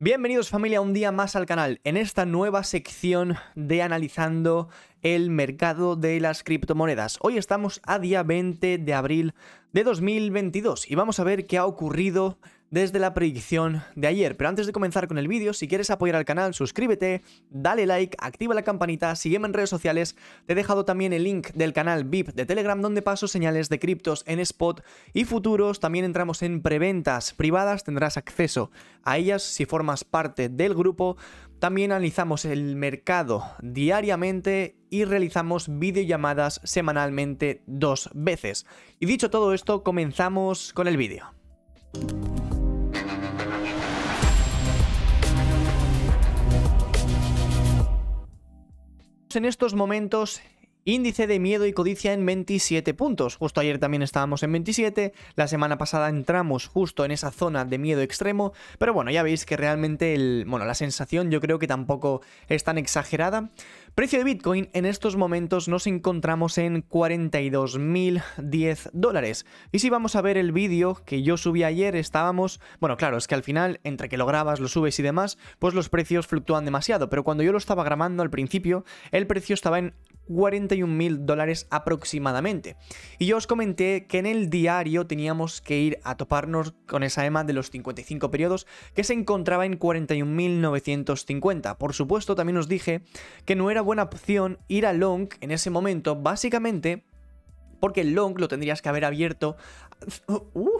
Bienvenidos familia un día más al canal, en esta nueva sección de analizando el mercado de las criptomonedas. Hoy estamos a día 20 de abril de 2022 y vamos a ver qué ha ocurrido desde la predicción de ayer. Pero antes de comenzar con el vídeo, si quieres apoyar al canal, suscríbete, dale like, activa la campanita, sígueme en redes sociales. Te he dejado también el link del canal VIP de Telegram donde paso señales de criptos en spot y futuros. También entramos en preventas privadas, tendrás acceso a ellas si formas parte del grupo. También analizamos el mercado diariamente y realizamos videollamadas semanalmente dos veces. Y dicho todo esto, comenzamos con el vídeo. en estos momentos Índice de miedo y codicia en 27 puntos. Justo ayer también estábamos en 27, la semana pasada entramos justo en esa zona de miedo extremo, pero bueno, ya veis que realmente el, bueno, la sensación yo creo que tampoco es tan exagerada. Precio de Bitcoin en estos momentos nos encontramos en 42.010 dólares. Y si vamos a ver el vídeo que yo subí ayer, estábamos, bueno, claro, es que al final, entre que lo grabas, lo subes y demás, pues los precios fluctúan demasiado, pero cuando yo lo estaba grabando al principio, el precio estaba en 41 mil dólares aproximadamente. Y yo os comenté que en el diario teníamos que ir a toparnos con esa EMA de los 55 periodos que se encontraba en 41.950. Por supuesto, también os dije que no era buena opción ir a long en ese momento, básicamente porque el long lo tendrías que haber abierto... Uh,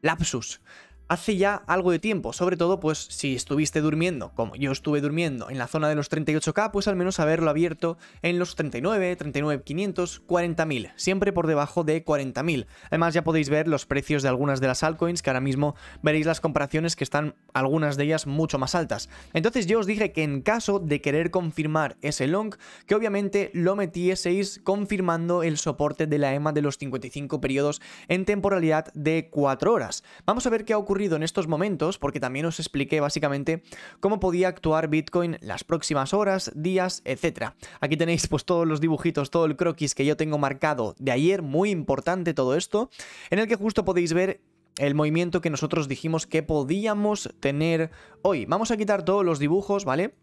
lapsus hace ya algo de tiempo, sobre todo pues si estuviste durmiendo, como yo estuve durmiendo en la zona de los 38k, pues al menos haberlo abierto en los 39, 39, 500, 40.000, siempre por debajo de 40.000. Además ya podéis ver los precios de algunas de las altcoins, que ahora mismo veréis las comparaciones que están algunas de ellas mucho más altas. Entonces yo os dije que en caso de querer confirmar ese long, que obviamente lo metieseis confirmando el soporte de la EMA de los 55 periodos en temporalidad de 4 horas. Vamos a ver qué ha ocurrido en estos momentos porque también os expliqué básicamente cómo podía actuar Bitcoin las próximas horas, días, etc. Aquí tenéis pues todos los dibujitos, todo el croquis que yo tengo marcado de ayer, muy importante todo esto, en el que justo podéis ver el movimiento que nosotros dijimos que podíamos tener hoy. Vamos a quitar todos los dibujos, ¿vale?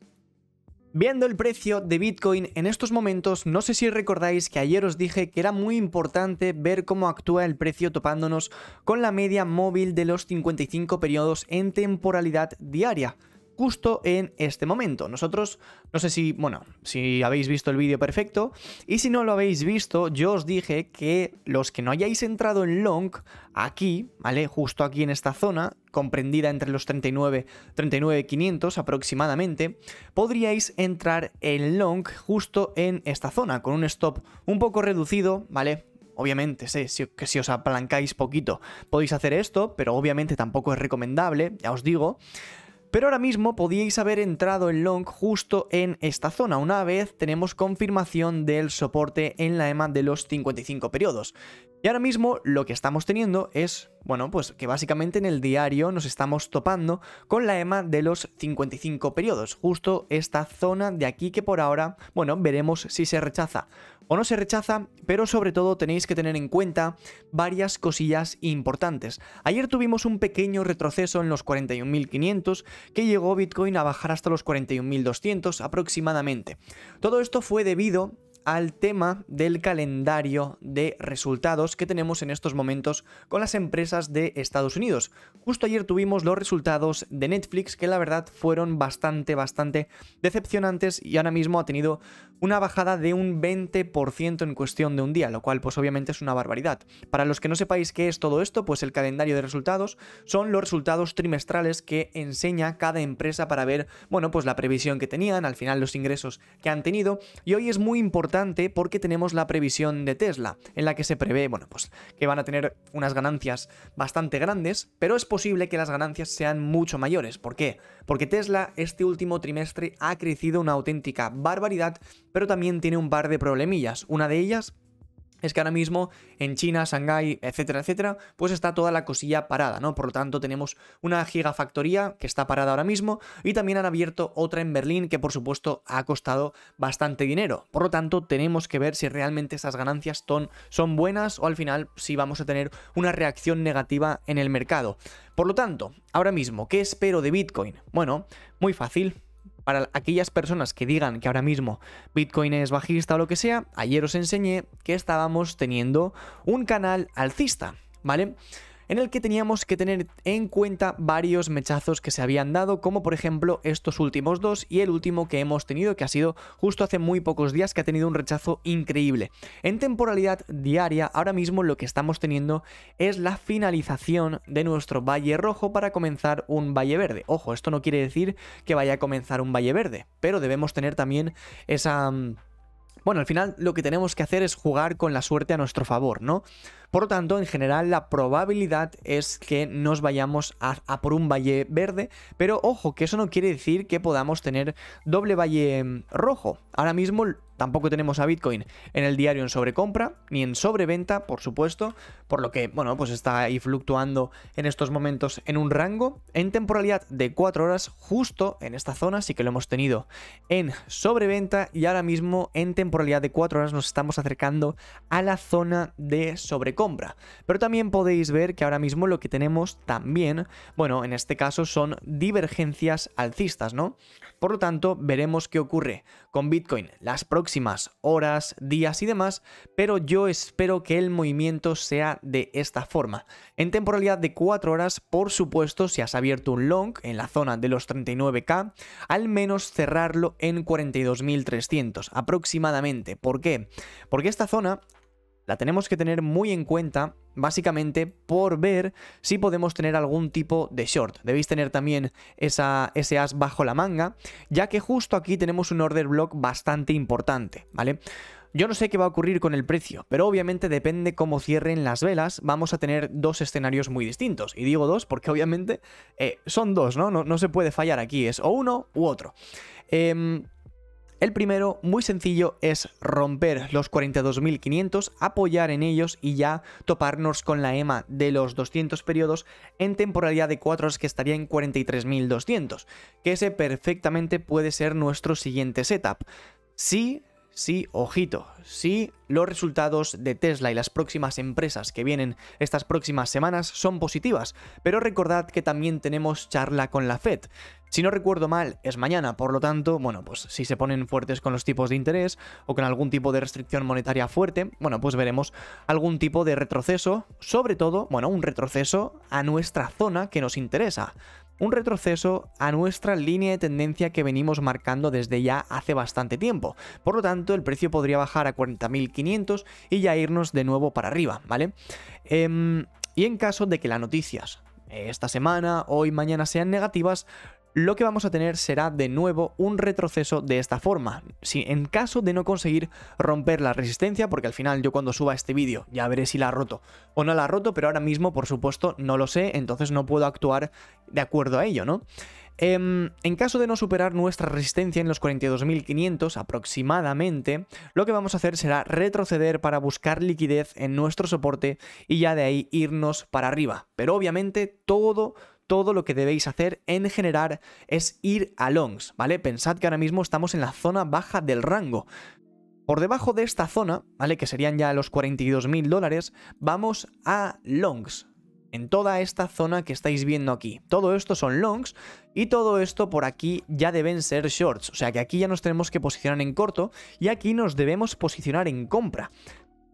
Viendo el precio de Bitcoin en estos momentos, no sé si recordáis que ayer os dije que era muy importante ver cómo actúa el precio topándonos con la media móvil de los 55 periodos en temporalidad diaria justo en este momento. Nosotros, no sé si, bueno, si habéis visto el vídeo perfecto, y si no lo habéis visto, yo os dije que los que no hayáis entrado en long, aquí, ¿vale? Justo aquí en esta zona, comprendida entre los 39 500 aproximadamente, podríais entrar en long justo en esta zona con un stop un poco reducido, ¿vale? Obviamente, sé que si os apalancáis poquito podéis hacer esto, pero obviamente tampoco es recomendable, ya os digo. Pero ahora mismo podíais haber entrado en long justo en esta zona, una vez tenemos confirmación del soporte en la EMA de los 55 periodos. Y ahora mismo lo que estamos teniendo es, bueno, pues que básicamente en el diario nos estamos topando con la EMA de los 55 periodos, justo esta zona de aquí que por ahora, bueno, veremos si se rechaza o no se rechaza, pero sobre todo tenéis que tener en cuenta varias cosillas importantes. Ayer tuvimos un pequeño retroceso en los 41.500 que llegó Bitcoin a bajar hasta los 41.200 aproximadamente. Todo esto fue debido al tema del calendario de resultados que tenemos en estos momentos con las empresas de Estados Unidos. Justo ayer tuvimos los resultados de Netflix que la verdad fueron bastante, bastante decepcionantes y ahora mismo ha tenido una bajada de un 20% en cuestión de un día, lo cual pues obviamente es una barbaridad. Para los que no sepáis qué es todo esto, pues el calendario de resultados son los resultados trimestrales que enseña cada empresa para ver, bueno, pues la previsión que tenían, al final los ingresos que han tenido, y hoy es muy importante porque tenemos la previsión de Tesla, en la que se prevé, bueno, pues que van a tener unas ganancias bastante grandes, pero es posible que las ganancias sean mucho mayores. ¿Por qué? Porque Tesla este último trimestre ha crecido una auténtica barbaridad pero también tiene un par de problemillas. Una de ellas es que ahora mismo en China, Shanghái, etcétera, etcétera, pues está toda la cosilla parada, ¿no? Por lo tanto, tenemos una gigafactoría que está parada ahora mismo y también han abierto otra en Berlín que, por supuesto, ha costado bastante dinero. Por lo tanto, tenemos que ver si realmente esas ganancias son buenas o al final si vamos a tener una reacción negativa en el mercado. Por lo tanto, ahora mismo, ¿qué espero de Bitcoin? Bueno, muy fácil, para aquellas personas que digan que ahora mismo Bitcoin es bajista o lo que sea, ayer os enseñé que estábamos teniendo un canal alcista, ¿vale? en el que teníamos que tener en cuenta varios mechazos que se habían dado, como por ejemplo estos últimos dos y el último que hemos tenido, que ha sido justo hace muy pocos días, que ha tenido un rechazo increíble. En temporalidad diaria, ahora mismo lo que estamos teniendo es la finalización de nuestro valle rojo para comenzar un valle verde. Ojo, esto no quiere decir que vaya a comenzar un valle verde, pero debemos tener también esa... Mm, bueno, al final lo que tenemos que hacer es jugar con la suerte a nuestro favor, ¿no? Por lo tanto, en general, la probabilidad es que nos vayamos a, por un valle verde, pero ojo, que eso no quiere decir que podamos tener doble valle mm, rojo. Ahora mismo Tampoco tenemos a Bitcoin en el diario en sobrecompra ni en sobreventa, por supuesto, por lo que, bueno, pues está ahí fluctuando en estos momentos en un rango en temporalidad de 4 horas justo en esta zona, así que lo hemos tenido en sobreventa y ahora mismo en temporalidad de 4 horas nos estamos acercando a la zona de sobrecompra. Pero también podéis ver que ahora mismo lo que tenemos también, bueno, en este caso son divergencias alcistas, ¿no? Por lo tanto, veremos qué ocurre con Bitcoin las próximas horas, días y demás, pero yo espero que el movimiento sea de esta forma. En temporalidad de 4 horas, por supuesto, si has abierto un long en la zona de los 39k, al menos cerrarlo en 42.300 aproximadamente. ¿Por qué? Porque esta zona la tenemos que tener muy en cuenta básicamente por ver si podemos tener algún tipo de short. Debéis tener también esa, ese as bajo la manga, ya que justo aquí tenemos un order block bastante importante, ¿vale? Yo no sé qué va a ocurrir con el precio, pero obviamente depende cómo cierren las velas, vamos a tener dos escenarios muy distintos. Y digo dos porque obviamente eh, son dos, ¿no? ¿no? ¿no? se puede fallar aquí, es o uno u otro. Eh, el primero, muy sencillo, es romper los 42.500, apoyar en ellos y ya toparnos con la EMA de los 200 periodos en temporalidad de 4 horas que estaría en 43.200, que ese perfectamente puede ser nuestro siguiente setup. Si Sí, ojito, sí, los resultados de Tesla y las próximas empresas que vienen estas próximas semanas son positivas, pero recordad que también tenemos charla con la Fed. Si no recuerdo mal, es mañana, por lo tanto, bueno, pues si se ponen fuertes con los tipos de interés o con algún tipo de restricción monetaria fuerte, bueno, pues veremos algún tipo de retroceso, sobre todo, bueno, un retroceso a nuestra zona que nos interesa un retroceso a nuestra línea de tendencia que venimos marcando desde ya hace bastante tiempo. Por lo tanto, el precio podría bajar a 40.500 y ya irnos de nuevo para arriba, ¿vale? Em, y en caso de que las noticias eh, esta semana, hoy, mañana sean negativas, lo que vamos a tener será de nuevo un retroceso de esta forma, si, en caso de no conseguir romper la resistencia, porque al final yo cuando suba este vídeo ya veré si la ha roto o no la ha roto, pero ahora mismo por supuesto no lo sé, entonces no puedo actuar de acuerdo a ello, ¿no? Em, en caso de no superar nuestra resistencia en los 42.500 aproximadamente, lo que vamos a hacer será retroceder para buscar liquidez en nuestro soporte y ya de ahí irnos para arriba. Pero obviamente todo todo lo que debéis hacer en generar es ir a longs, ¿vale? Pensad que ahora mismo estamos en la zona baja del rango. Por debajo de esta zona, ¿vale? Que serían ya los 42.000 dólares, vamos a longs. En toda esta zona que estáis viendo aquí. Todo esto son longs y todo esto por aquí ya deben ser shorts. O sea que aquí ya nos tenemos que posicionar en corto y aquí nos debemos posicionar en compra.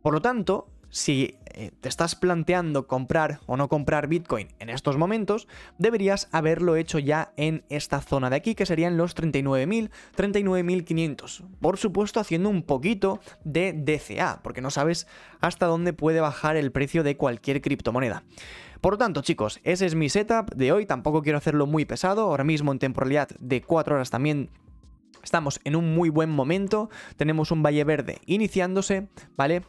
Por lo tanto, si eh, te estás planteando comprar o no comprar Bitcoin en estos momentos, deberías haberlo hecho ya en esta zona de aquí, que serían los 39.000, 39.500. Por supuesto, haciendo un poquito de DCA, porque no sabes hasta dónde puede bajar el precio de cualquier criptomoneda. Por lo tanto, chicos, ese es mi setup de hoy. Tampoco quiero hacerlo muy pesado. Ahora mismo en temporalidad de 4 horas también Estamos en un muy buen momento, tenemos un valle verde iniciándose, ¿vale?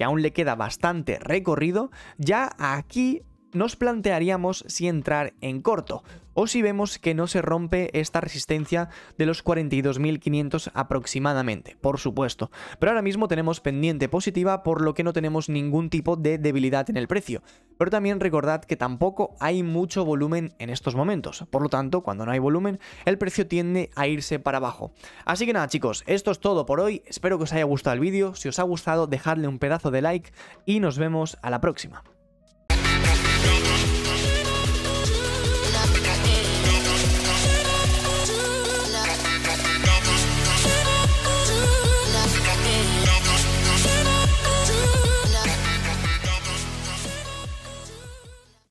que aún le queda bastante recorrido, ya aquí nos plantearíamos si entrar en corto o si vemos que no se rompe esta resistencia de los 42.500 aproximadamente, por supuesto. Pero ahora mismo tenemos pendiente positiva, por lo que no tenemos ningún tipo de debilidad en el precio. Pero también recordad que tampoco hay mucho volumen en estos momentos, por lo tanto, cuando no hay volumen, el precio tiende a irse para abajo. Así que nada chicos, esto es todo por hoy, espero que os haya gustado el vídeo, si os ha gustado dejadle un pedazo de like y nos vemos a la próxima. Música